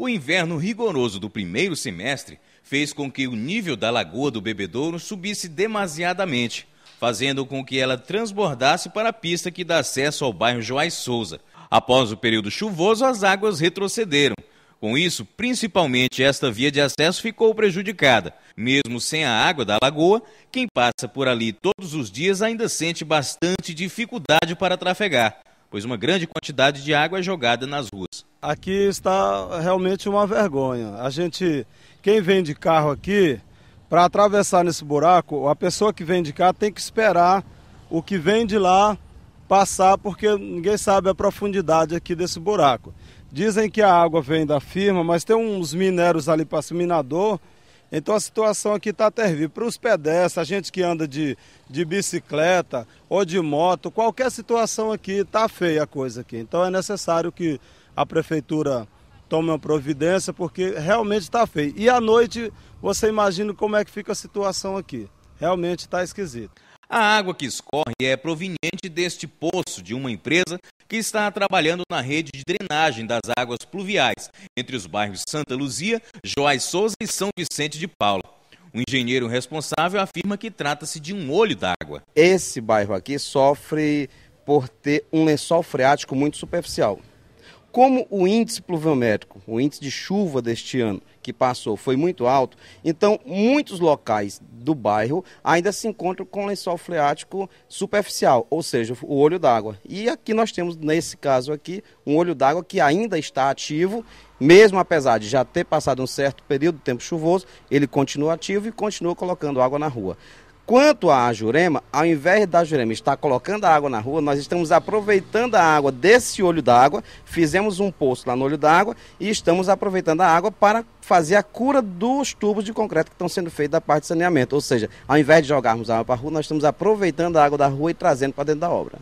O inverno rigoroso do primeiro semestre fez com que o nível da Lagoa do Bebedouro subisse demasiadamente, fazendo com que ela transbordasse para a pista que dá acesso ao bairro Joás Souza. Após o período chuvoso, as águas retrocederam. Com isso, principalmente esta via de acesso ficou prejudicada. Mesmo sem a água da lagoa, quem passa por ali todos os dias ainda sente bastante dificuldade para trafegar, pois uma grande quantidade de água é jogada nas ruas aqui está realmente uma vergonha. A gente, quem vem de carro aqui, para atravessar nesse buraco, a pessoa que vem de cá tem que esperar o que vem de lá passar, porque ninguém sabe a profundidade aqui desse buraco. Dizem que a água vem da firma, mas tem uns minérios ali para minador. Então a situação aqui está terrível. Para os pedestres, a gente que anda de, de bicicleta ou de moto, qualquer situação aqui está feia a coisa aqui. Então é necessário que a prefeitura tome uma providência, porque realmente está feio. E à noite, você imagina como é que fica a situação aqui. Realmente está esquisito. A água que escorre é proveniente deste poço de uma empresa que está trabalhando na rede de drenagem das águas pluviais entre os bairros Santa Luzia, Joás Souza e São Vicente de Paula. O engenheiro responsável afirma que trata-se de um olho d'água. Esse bairro aqui sofre por ter um lençol freático muito superficial. Como o índice pluviométrico, o índice de chuva deste ano que passou foi muito alto, então muitos locais do bairro ainda se encontram com lençol freático superficial, ou seja, o olho d'água. E aqui nós temos, nesse caso aqui, um olho d'água que ainda está ativo, mesmo apesar de já ter passado um certo período de tempo chuvoso, ele continua ativo e continua colocando água na rua. Quanto à Jurema, ao invés da Jurema estar colocando a água na rua, nós estamos aproveitando a água desse olho d'água, fizemos um poço lá no olho d'água e estamos aproveitando a água para fazer a cura dos tubos de concreto que estão sendo feitos da parte de saneamento. Ou seja, ao invés de jogarmos a água para a rua, nós estamos aproveitando a água da rua e trazendo para dentro da obra.